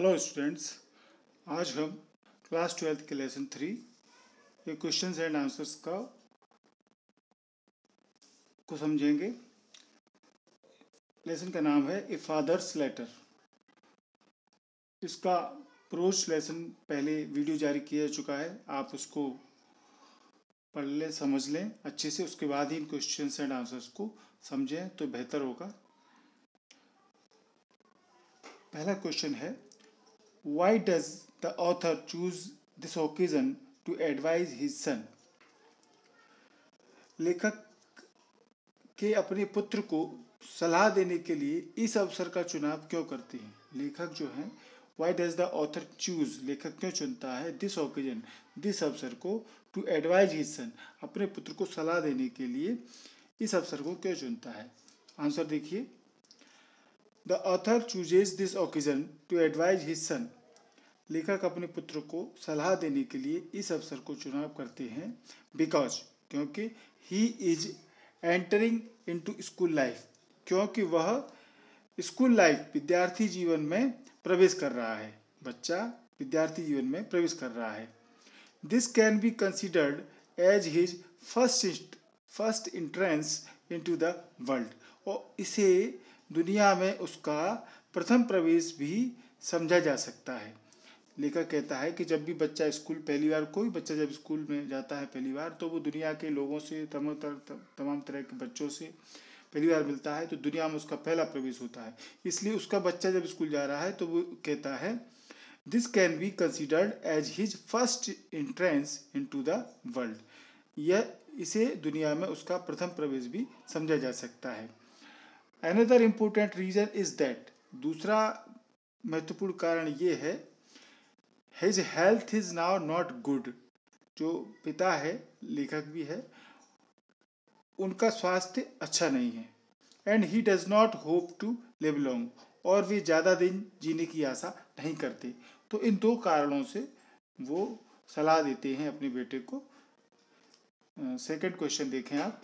Hello students आज हम class twelfth के लेसन थ्री के क्वेश्चंस एंड आंसर्स का को समझेंगे लेसन का नाम है ए फादर्स लेटर इसका प्रोच लेसन पहले वीडियो जारी किया जा चुका है आप उसको पढ़ लें समझ लें अच्छे से उसके बाद ही इन क्वेश्चंस एंड आंसर्स को समझें तो बेहतर होगा पहला क्वेश्चन है Why does the author choose this occasion to advise his son? लेखक के अपने पुत्र को सलाह देने के लिए इस अवसर का चुनाव क्यों करते हैं लेखक जो है why does the author choose लेखक क्यों चुनता है दिस ओकेजन दिस अवसर को टू एडवाइज हिज सन अपने पुत्र को सलाह देने के लिए इस अवसर को क्यों चुनता है आंसर देखिए the author chooses this occasion to advise his son लेखक अपने पुत्र को सलाह देने के लिए इस अवसर को चुनाव करते हैं बिकॉज क्योंकि he is entering into school life क्योंकि वह स्कूल लाइफ विद्यार्थी जीवन में प्रवेश कर रहा है बच्चा विद्यार्थी जीवन में प्रवेश कर रहा है this can be considered as his first first entrance into the world और इसे दुनिया में उसका प्रथम प्रवेश भी समझा जा सकता है लेकर कहता है कि जब भी बच्चा स्कूल पहली बार कोई बच्चा जब स्कूल में जाता है पहली बार तो वो दुनिया के लोगों से तमाम तरह तमाम तरह के बच्चों से पहली बार मिलता है तो दुनिया में उसका पहला प्रवेश होता है इसलिए उसका बच्चा जब स्कूल जा रहा है तो वो कहता है this can be considered as his first entrance into the world यह इसे दुनिया में उसका प्रथम प्रवेश भी समझा जा सकता है another important reason is that दूसरा महत्वपूर्ण कारण ये है his health is now not good जो पिता है लेखक भी है उनका स्वास्थ्य अच्छा नहीं है and he does not hope to live long और वे ज़्यादा दिन जीने की आशा नहीं करते तो इन दो कारणों से वो सलाह देते हैं अपने बेटे को सेकेंड क्वेश्चन देखें आप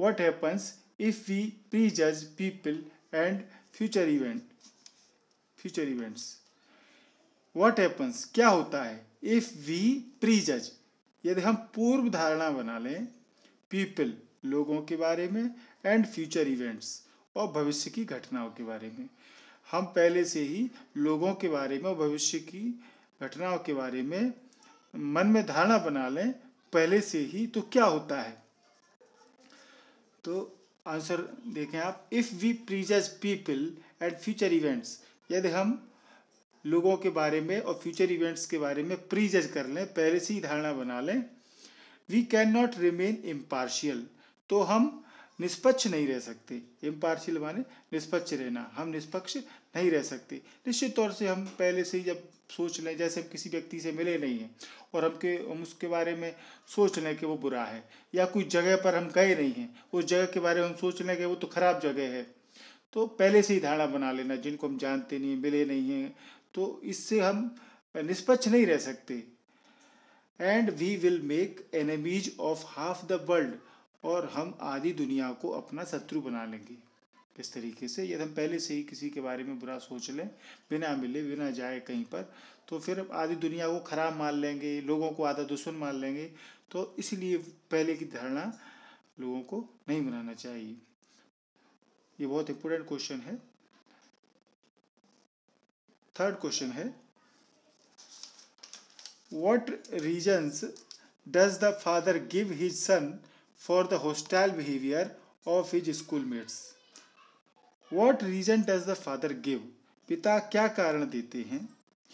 what happens if we prejudge people and future event future events what happens क्या होता है इफ वी जज यदि हम पूर्व धारणा बना लें पीपल लोगों के बारे में एंड फ्यूचर इवेंट्स और भविष्य की घटनाओं के बारे में हम पहले से ही लोगों के बारे में और भविष्य की घटनाओं के बारे में मन में धारणा बना लें पहले से ही तो क्या होता है तो आंसर देखें आप if we prejudge people and future events यदि हम लोगों के बारे में और फ्यूचर इवेंट्स के बारे में प्री जज कर लें पहले से ही धारणा बना लें we can not remain impartial तो हम निष्पक्ष नहीं रह सकते इम्पार्शियल माने निष्पक्ष रहना हम निष्पक्ष नहीं रह सकते निश्चित तौर से हम पहले से ही जब सोच लें जैसे हम किसी व्यक्ति से मिले नहीं हैं और हम के हम उसके बारे में सोच लें कि वो बुरा है या कोई जगह पर हम गए नहीं हैं उस जगह के बारे में हम सोच लें कि वो तो ख़राब जगह है तो पहले से ही धारणा बना लेना जिनको हम जानते नहीं मिले नहीं हैं तो इससे हम निष्पक्ष नहीं रह सकते and we will make enemies of half the world और हम आधी दुनिया को अपना शत्रु बना लेंगे इस तरीके से यदि हम पहले से ही किसी के बारे में बुरा सोच लें बिना मिले बिना जाए कहीं पर तो फिर आधी दुनिया को खराब मान लेंगे लोगों को आधा दुश्मन मान लेंगे तो इसलिए पहले की धारणा लोगों को नहीं बनाना चाहिए ये बहुत इम्पोर्टेंट क्वेश्चन है थर्ड क्वेश्चन है what reasons does the father give his son for the the behaviour of his school mates what reason does the father give पिता क्या कारण देते हैं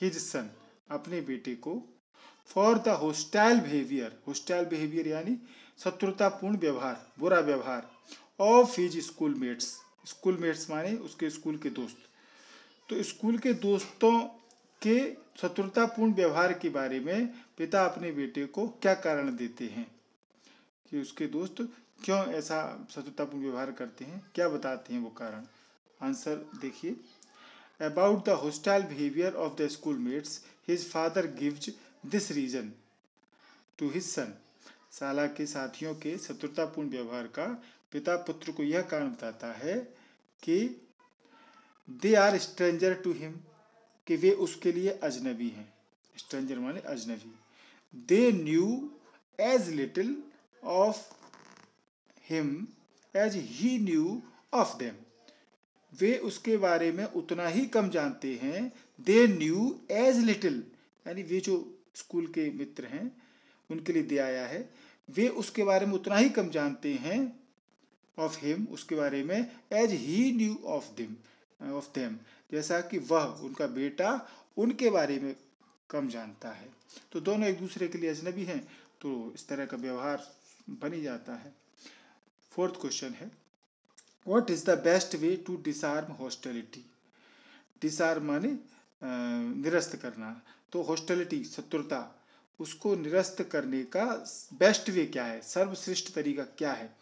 हिज सन अपने बेटे को for the hostile behaviour hostile behaviour यानी शत्रुतापूर्ण व्यवहार बुरा व्यवहार of his school mates school mates माने उसके स्कूल के दोस्त तो स्कूल के दोस्तों के शत्रुतापूर्ण व्यवहार के बारे में पिता अपने बेटे को क्या कारण देते हैं कि उसके दोस्त क्यों ऐसा शत्रुतापूर्ण व्यवहार करते हैं क्या बताते हैं वो कारण आंसर देखिए about the hostile behaviour of the school mates his father gives this reason to his son साला के साथियों के शत्रुतापूर्ण व्यवहार का पिता पुत्र को यह कारण बताता है कि they are stranger to him कि वे उसके लिए अजनबी हैं स्ट्रेंजर माने अजनबी they knew as little of him as he knew of them वे उसके बारे में उतना ही कम जानते हैं दे न्यू एज लिटिल यानी वे जो स्कूल के मित्र हैं उनके लिए दे आया है वे उसके बारे में उतना ही कम जानते हैं ऑफ हिम उसके बारे में as he knew of them of them जैसा कि वह उनका बेटा उनके बारे में कम जानता है तो दोनों एक दूसरे के लिए अजनबी हैं तो इस तरह का व्यवहार बन ही जाता है फोर्थ क्वेश्चन है what is the best way to disarm hostility disarm माने निरस्त करना तो हॉस्टेलिटी शत्रुता उसको निरस्त करने का बेस्ट वे क्या है सर्वश्रेष्ठ तरीका क्या है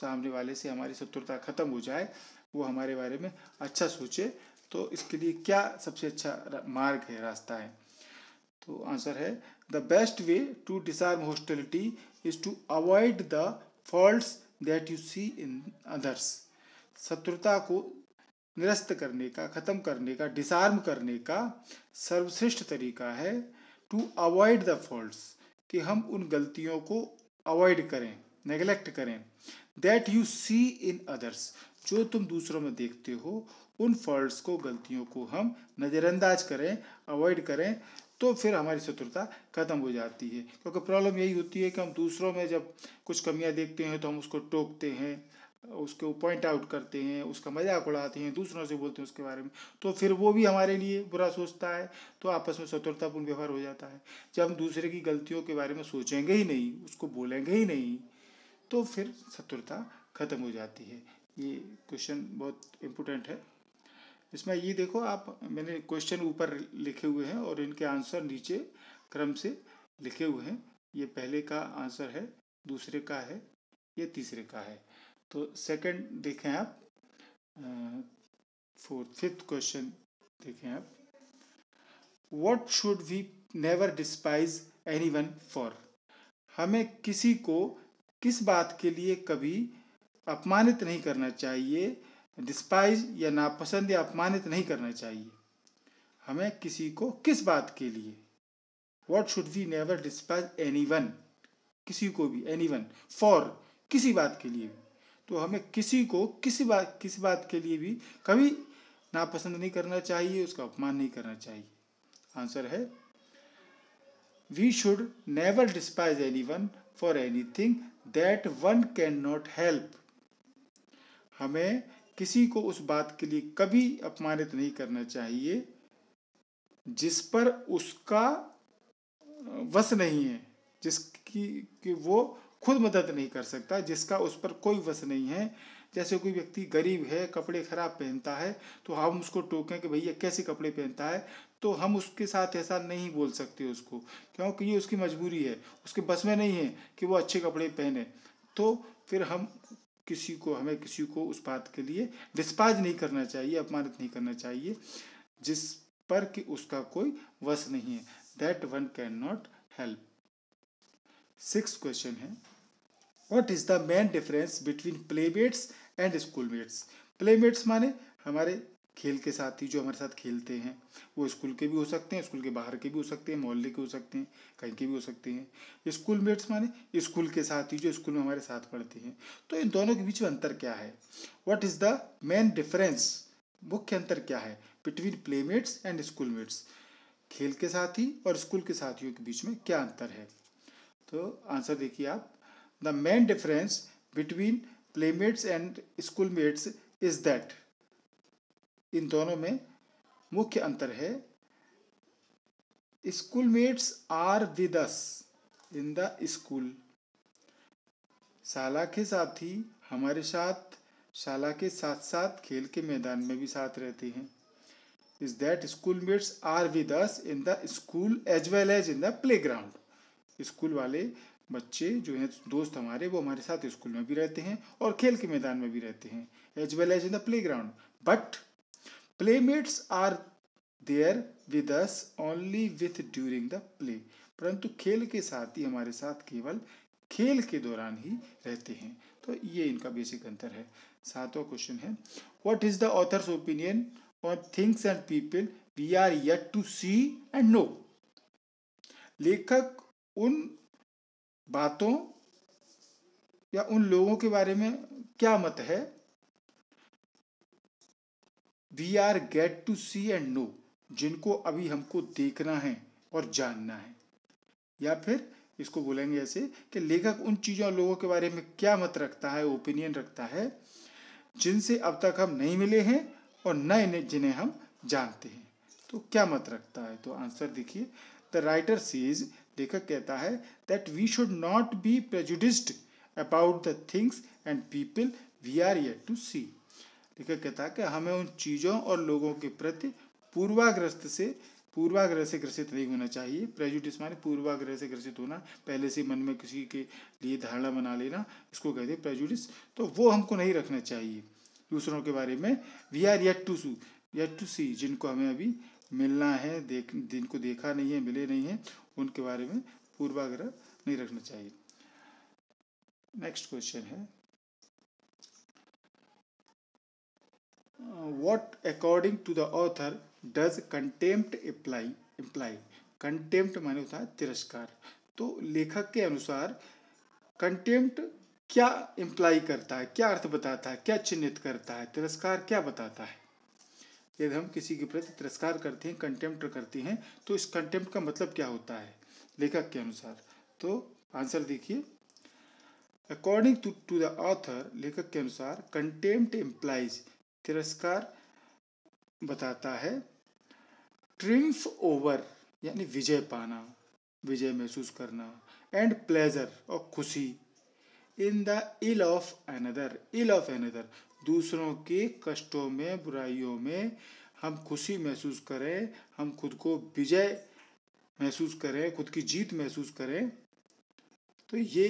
सामने वाले से हमारी शत्रुता खत्म हो जाए वो हमारे बारे में अच्छा सोचे तो इसके लिए क्या सबसे अच्छा मार्ग है रास्ता है तो आंसर है the best way to disarm hostility is to avoid the fault that you see in others शत्रुता को निरस्त करने का ख़त्म करने का डिसार्म करने का सर्वश्रेष्ठ तरीका है टू अवॉइड द फॉल्ट कि हम उन गलतियों को अवॉइड करें नेगलेक्ट करें that you see in others जो तुम दूसरों में देखते हो उन फॉल्ट को गलतियों को हम नज़रअंदाज करें अवॉइड करें तो फिर हमारी शत्रुता खत्म हो जाती है क्योंकि प्रॉब्लम यही होती है कि हम दूसरों में जब कुछ कमियां देखते हैं तो हम उसको टोकते हैं उसको पॉइंट आउट करते हैं उसका मजाक उड़ाते हैं दूसरों से बोलते हैं उसके बारे में तो फिर वो भी हमारे लिए बुरा सोचता है तो आपस में शत्रुतापूर्ण व्यवहार हो जाता है जब हम दूसरे की गलतियों के बारे में सोचेंगे ही नहीं उसको बोलेंगे ही नहीं तो फिर शत्रुता खत्म हो जाती है ये क्वेश्चन बहुत इम्पोर्टेंट है इसमें ये देखो आप मैंने क्वेश्चन ऊपर लिखे हुए हैं और इनके आंसर नीचे क्रम से लिखे हुए हैं ये पहले का आंसर है दूसरे का है ये तीसरे का है तो सेकंड देखें आप फोर्थ फिफ्थ क्वेश्चन देखें आप what should we never despise anyone for हमें किसी को किस बात के लिए कभी अपमानित नहीं करना चाहिए डिस्पाइज या नापसंद या अपमानित नहीं करना चाहिए हमें किसी को किस बात के लिए what should we never despise anyone किसी को भी एनी वन फॉर किसी बात के लिए भी तो हमें किसी को किसी बात किसी बात के लिए भी कभी नापसंद नहीं करना चाहिए उसका अपमान नहीं करना चाहिए आंसर है we should never despise anyone for anything that one can not help हमें किसी को उस बात के लिए कभी अपमानित नहीं करना चाहिए जिस पर उसका वस नहीं है जिसकी कि वो खुद मदद नहीं कर सकता जिसका उस पर कोई वस नहीं है जैसे कोई व्यक्ति गरीब है कपड़े ख़राब पहनता है तो हम उसको टोकें कि भैया कैसे कपड़े पहनता है तो हम उसके साथ ऐसा नहीं बोल सकते उसको क्योंकि ये उसकी मजबूरी है उसके बस में नहीं है कि वो अच्छे कपड़े पहने तो फिर हम किसी को हमें किसी को उस बात के लिए डिस्पाज नहीं करना चाहिए अपमानित नहीं करना चाहिए जिस पर कि उसका कोई वश नहीं है that one can not help six question है what is the main difference between playmates and schoolmates playmates माने हमारे खेल के साथ ही जो हमारे साथ खेलते हैं वो स्कूल के भी हो सकते हैं स्कूल के बाहर के भी हो सकते हैं मोहल्ले के हो सकते हैं कहीं के भी हो सकते हैं स्कूल मेट्स माने स्कूल के साथ ही जो स्कूल में हमारे साथ पढ़ते हैं तो इन दोनों के बीच में अंतर क्या है what is the main difference मुख्य अंतर क्या है between playmates and school mates खेल के साथी और स्कूल के साथियों के बीच में क्या अंतर है तो आंसर देखिए आप the main difference between playmates and school mates is that इन दोनों में मुख्य अंतर है schoolmates are with us in the school शाला के साथ ही हमारे साथ शाला के साथ साथ खेल के मैदान में भी साथ रहते हैं is that school mates are with us in the school as well as in the playground school वाले बच्चे जो हैं दोस्त हमारे वो हमारे साथ स्कूल में भी रहते हैं और खेल के मैदान में भी रहते हैं as well as in the playground but playmates are there with us only with during the play परंतु खेल के साथ ही हमारे साथ केवल खेल के दौरान ही रहते हैं तो ये इनका बेसिक अंतर है सातवां क्वेश्चन है what is the author's opinion on things and people we are yet to see and know लेखक उन बातों या उन लोगों के बारे में क्या मत है we are yet to see and know जिनको अभी हमको देखना है और जानना है या फिर इसको बोलेंगे ऐसे कि लेखक उन चीज़ों और लोगों के बारे में क्या मत रखता है ओपिनियन रखता है जिनसे अब तक हम नहीं मिले हैं और नए जिन्हें हम जानते हैं तो क्या मत रखता है तो आंसर देखिए द राइटर सीज लेखक कहता है that we should not be prejudiced about the things and people we are yet to see ठीक है कहता है कि हमें उन चीज़ों और लोगों के प्रति पूर्वाग्रस्त से पूर्वाग्रह से ग्रसित नहीं होना चाहिए प्रेजुडिस माने पूर्वाग्रह से ग्रसित होना पहले से मन में किसी के लिए धारणा बना लेना इसको कहते हैं प्रेजुडिस तो वो हमको नहीं रखना चाहिए दूसरों के बारे में we are yet to sue yet to see जिनको हमें अभी मिलना है देख जिनको देखा नहीं है मिले नहीं है उनके बारे में पूर्वाग्रह नहीं रखना चाहिए नेक्स्ट क्वेश्चन है what according to the author does contempt imply imply contempt माने होता है तिरस्कार तो लेखक के अनुसार contempt क्या इम्प्लाई करता है क्या अर्थ बताता है क्या चिन्हित करता है तिरस्कार क्या बताता है यदि हम किसी के प्रति तिरस्कार करते हैं कंटेम्प्ट करते हैं तो इस कंटेम्प्ट का मतलब क्या होता है लेखक के अनुसार तो आंसर देखिए according to to the author लेखक के अनुसार कंटेम्प्ट इम्प्लाइज तिरस्कार बताता है ट्रिम्फ ओवर यानी विजय पाना विजय महसूस करना एंड प्लेजर और खुशी in the ill of another ill of another दूसरों के कष्टों में बुराइयों में हम खुशी महसूस करें हम खुद को विजय महसूस करें खुद की जीत महसूस करें तो ये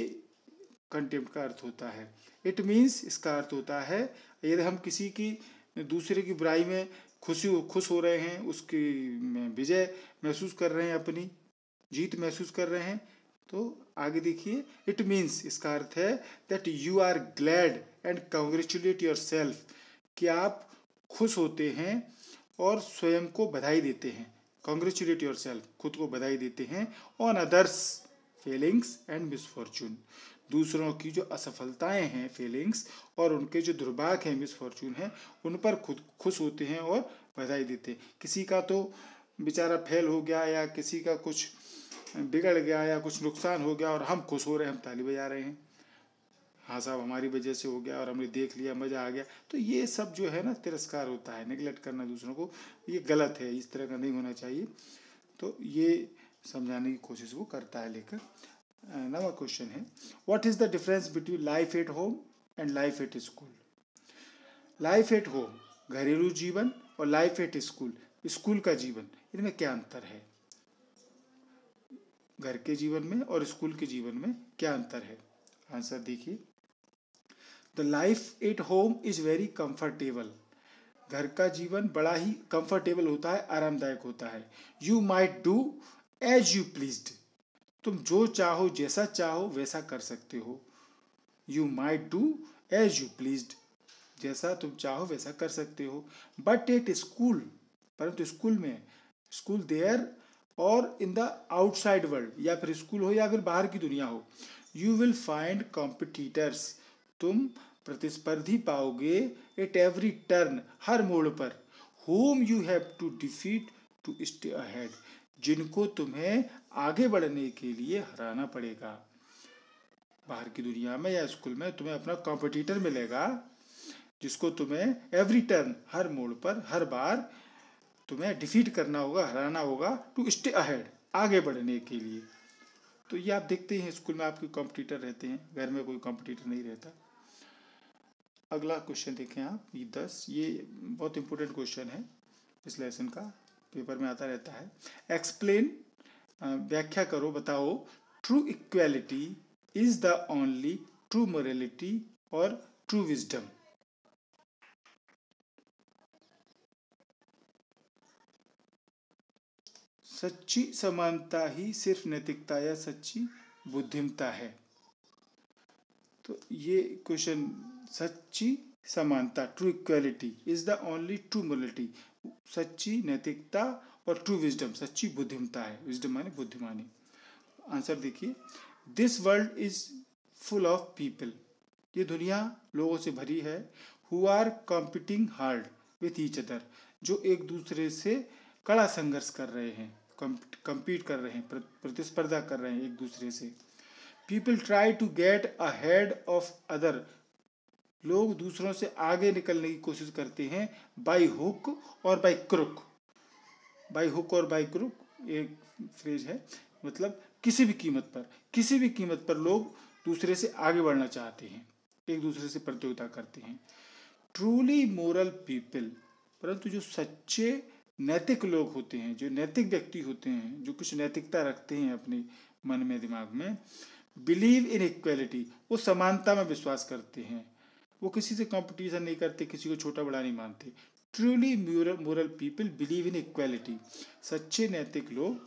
कंटेम्प्ट का अर्थ होता है इट मीन्स इसका अर्थ होता है यदि हम किसी की दूसरे की बुराई में खुशी खुश हो रहे हैं उसकी विजय महसूस कर रहे हैं अपनी जीत महसूस कर रहे हैं तो आगे देखिए इट मीन्स इसका अर्थ है that you are glad and congratulate yourself कि आप खुश होते हैं और स्वयं को बधाई देते हैं कंग्रेचुलेट योर सेल्फ खुद को बधाई देते हैं on others feelings and misfortune दूसरों की जो असफलताएं हैं फीलिंग्स और उनके जो दुर्भाग्य हैं मिसफॉर्चून हैं उन पर खुद खुश होते हैं और बधाई देते हैं किसी का तो बेचारा फेल हो गया या किसी का कुछ बिगड़ गया या कुछ नुकसान हो गया और हम खुश हो रहे हैं हम ताली बजा रहे हैं हाँ साहब हमारी वजह से हो गया और हमने देख लिया मज़ा आ गया तो ये सब जो है ना तिरस्कार होता है निगलेक्ट करना दूसरों को ये गलत है इस तरह का नहीं होना चाहिए तो ये समझाने की कोशिश वो करता है लेकर नवा uh, क्वेश्चन है what is the difference between life at home and life at school life at home घरेलू जीवन और लाइफ एट स्कूल स्कूल का जीवन इनमें क्या अंतर है घर के जीवन में और स्कूल के जीवन में क्या अंतर है आंसर देखिए the life at home is very comfortable घर का जीवन बड़ा ही कंफर्टेबल होता है आरामदायक होता है you might do as you pleased तुम जो चाहो जैसा चाहो वैसा कर सकते हो you might do as you please जैसा तुम चाहो वैसा कर सकते हो बट एट स्कूल परंतु स्कूल में स्कूल देयर और इन द आउटसाइड वर्ल्ड या फिर स्कूल हो या फिर बाहर की दुनिया हो यू विल फाइंड कॉम्पिटिटर्स तुम प्रतिस्पर्धी पाओगे एट एवरी टर्न हर मोड़ पर home you have to defeat to stay ahead जिनको तुम्हें आगे बढ़ने के लिए हराना पड़ेगा बाहर की दुनिया में या स्कूल में तुम्हें अपना कॉम्पिटिटर मिलेगा जिसको तुम्हें एवरी टर्न हर मोड़ पर हर बार तुम्हें डिफीट करना होगा हराना होगा टू स्टे अहेड आगे बढ़ने के लिए तो ये आप देखते हैं स्कूल में आपके कॉम्पिटिटर रहते हैं घर में कोई कॉम्पिटिटर नहीं रहता अगला क्वेश्चन देखें आप ये दस ये बहुत इंपॉर्टेंट क्वेश्चन है इस लेसन का पेपर में आता रहता है एक्सप्लेन व्याख्या करो बताओ true equality is the only true morality और ट्रू विजडम सच्ची समानता ही सिर्फ नैतिकता या सच्ची बुद्धिमता है तो ये क्वेश्चन सच्ची समानता true equality is the only true morality सच्ची नैतिकता और ट्रू विजडम सच्ची बुद्धिमता है विजडम माने बुद्धिमानी आंसर देखिए this world is full of people ये दुनिया लोगों से भरी है who are competing hard with each other जो एक दूसरे से कड़ा संघर्ष कर रहे हैं कम्पीट कर रहे हैं प्रतिस्पर्धा कर रहे हैं एक दूसरे से people try to get ahead of other लोग दूसरों से आगे निकलने की कोशिश करते हैं बाई हुक और बाई क्रुक बाई हुक और बाई क्रुक एक फ्रेज है मतलब किसी भी कीमत पर किसी भी कीमत पर लोग दूसरे से आगे बढ़ना चाहते हैं एक दूसरे से प्रतियोगिता करते हैं ट्रूली मोरल पीपल परंतु जो सच्चे नैतिक लोग होते हैं जो नैतिक व्यक्ति होते हैं जो कुछ नैतिकता रखते हैं अपने मन में दिमाग में बिलीव इन इक्वेलिटी वो समानता में विश्वास करते हैं वो किसी से कंपटीशन नहीं करते किसी को छोटा बड़ा नहीं मानते truly moral people believe in equality सच्चे नैतिक लोग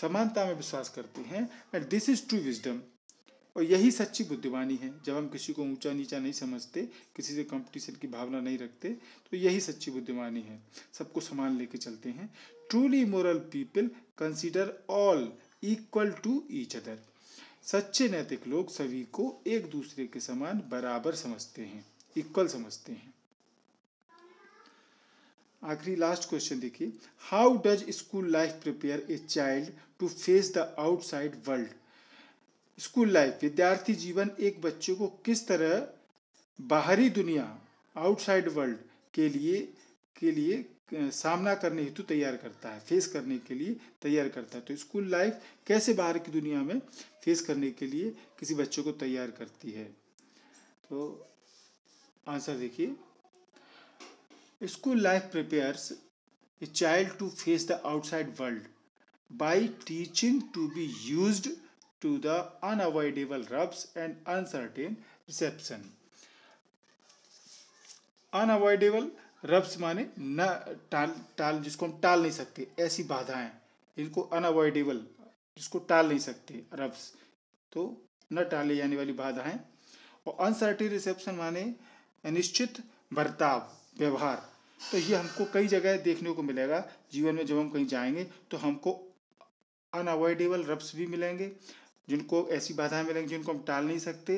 समानता में विश्वास करते हैं and this is true wisdom और यही सच्ची बुद्धिमानी है जब हम किसी को ऊंचा नीचा नहीं समझते किसी से कंपटीशन की भावना नहीं रखते तो यही सच्ची बुद्धिमानी है सबको समान लेके चलते हैं truly moral people consider all equal to each other सच्चे नैतिक लोग सभी को एक दूसरे के समान बराबर समझते हैं इक्वल समझते हैं आखिरी लास्ट क्वेश्चन देखिए how does school life prepare a child to face the outside world school life विद्यार्थी जीवन एक बच्चे को किस तरह बाहरी दुनिया आउटसाइड वर्ल्ड के लिए के लिए सामना करने हेतु तैयार करता है फेस करने के लिए तैयार करता है तो स्कूल लाइफ कैसे बाहर की दुनिया में फेस करने के लिए किसी बच्चे को तैयार करती है तो आंसर देखिए school life prepares a child to face the outside world by teaching to be use to the unavoidable rubs and uncertain reception unavoidable rubs माने न टाल टाल जिसको हम टाल नहीं सकते ऐसी बाधाएं इनको अनअवॉइडेबल जिसको टाल नहीं सकते रब्स तो न टाले जाने वाली बाधाएं और अनसर्टिन रिसेप्शन माने अनिश्चित बर्ताव व्यवहार तो ये हमको कई जगह देखने को मिलेगा जीवन में जब हम कहीं जाएंगे तो हमको अनअवॉइडेबल रब्स भी मिलेंगे जिनको ऐसी बाधाएं मिलेंगी जिनको हम टाल नहीं सकते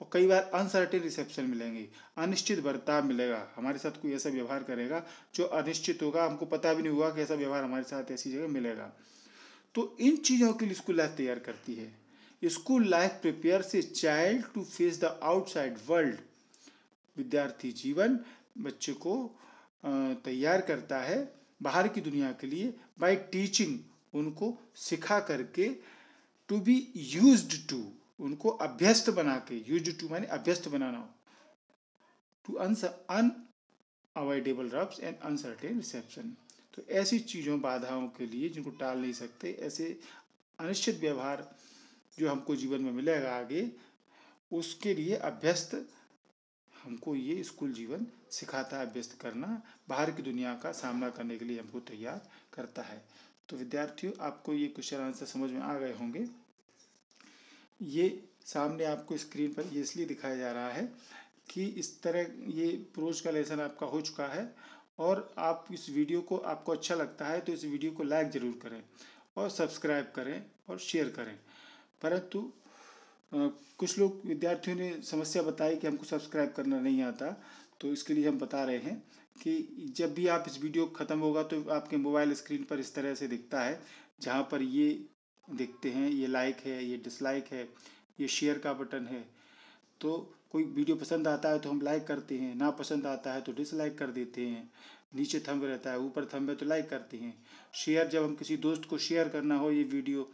और कई बार अनसर्टेन रिसेप्शन मिलेंगी अनिश्चित बर्ताव मिलेगा हमारे साथ कोई ऐसा व्यवहार करेगा जो अनिश्चित होगा हमको पता भी नहीं होगा कि ऐसा व्यवहार हमारे साथ ऐसी जगह मिलेगा तो इन चीज़ों के लिए स्कूल लाइफ तैयार करती है स्कूल लाइफ प्रिपेयर से child to face the outside world विद्यार्थी जीवन बच्चे को तैयार करता है बाहर की दुनिया के लिए बाय टीचिंग उनको सिखा करके टू बी यूज्ड टू उनको अभ्यस्त बना के यूज टू माने अभ्यस्त बनाना हो to unavoidable rubs and uncertain reception तो ऐसी चीज़ों बाधाओं के लिए जिनको टाल नहीं सकते ऐसे अनिश्चित व्यवहार जो हमको जीवन में मिलेगा आगे उसके लिए अभ्यस्त हमको ये स्कूल जीवन सिखाता है अभ्यस्त करना बाहर की दुनिया का सामना करने के लिए हमको तैयार करता है तो विद्यार्थियों आपको ये क्वेश्चन आंसर समझ में आ गए होंगे ये सामने आपको स्क्रीन पर ये इसलिए दिखाया जा रहा है कि इस तरह ये प्रोज का लेसन आपका हो चुका है और आप इस वीडियो को आपको अच्छा लगता है तो इस वीडियो को लाइक ज़रूर करें और सब्सक्राइब करें और शेयर करें परंतु कुछ लोग विद्यार्थियों ने समस्या बताई कि हमको सब्सक्राइब करना नहीं आता तो इसके लिए हम बता रहे हैं कि जब भी आप इस वीडियो ख़त्म होगा तो आपके मोबाइल स्क्रीन पर इस तरह से दिखता है जहाँ पर ये देखते हैं ये लाइक है ये डिसलाइक है ये शेयर का बटन है तो कोई वीडियो पसंद आता है तो हम लाइक करते हैं ना पसंद आता है तो डिसलाइक कर देते हैं नीचे थंब रहता है ऊपर थंब है तो लाइक करते हैं शेयर जब हम किसी दोस्त को शेयर करना हो ये वीडियो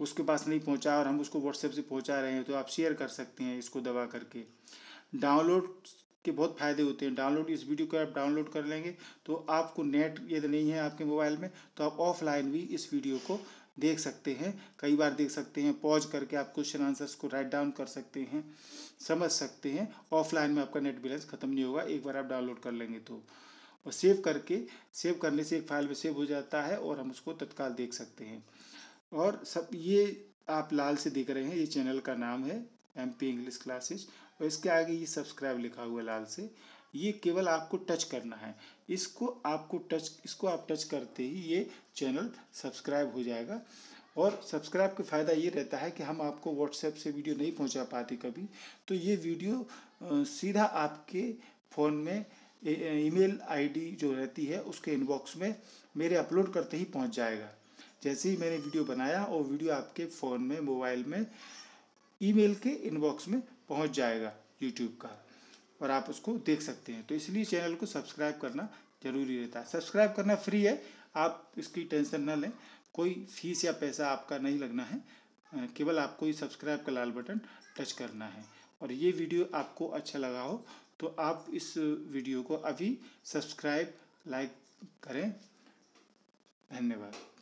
उसके पास नहीं पहुंचा और हम उसको व्हाट्सएप से पहुंचा रहे हैं तो आप शेयर कर सकते हैं इसको दबा करके डाउनलोड के बहुत फ़ायदे होते हैं डाउनलोड इस वीडियो को आप डाउनलोड कर लेंगे तो आपको नेट यदि नहीं है आपके मोबाइल में तो आप ऑफलाइन भी इस वीडियो को देख सकते हैं कई बार देख सकते हैं पॉज करके आप क्वेश्चन आंसर्स को राइट डाउन कर सकते हैं समझ सकते हैं ऑफलाइन में आपका नेट बैलेंस खत्म नहीं होगा एक बार आप डाउनलोड कर लेंगे तो और सेव करके सेव करने से एक फाइल में सेव हो जाता है और हम उसको तत्काल देख सकते हैं और सब ये आप लाल से देख रहे हैं ये चैनल का नाम है एम पी इंग्लिश क्लासेज और इसके आगे ये सब्सक्राइब लिखा हुआ है लाल से ये केवल आपको टच करना है इसको आपको टच इसको आप टच करते ही ये चैनल सब्सक्राइब हो जाएगा और सब्सक्राइब का फ़ायदा ये रहता है कि हम आपको व्हाट्सएप से वीडियो नहीं पहुंचा पाते कभी तो ये वीडियो सीधा आपके फ़ोन में ईमेल आईडी जो रहती है उसके इनबॉक्स में मेरे अपलोड करते ही पहुंच जाएगा जैसे ही मैंने वीडियो बनाया और वीडियो आपके फ़ोन में मोबाइल में ईमेल के इनबॉक्स में पहुंच जाएगा यूट्यूब का और आप उसको देख सकते हैं तो इसलिए चैनल को सब्सक्राइब करना ज़रूरी रहता है सब्सक्राइब करना फ्री है आप इसकी टेंशन ना लें कोई फीस या पैसा आपका नहीं लगना है केवल आपको ये सब्सक्राइब का लाल बटन टच करना है और ये वीडियो आपको अच्छा लगा हो तो आप इस वीडियो को अभी सब्सक्राइब लाइक करें धन्यवाद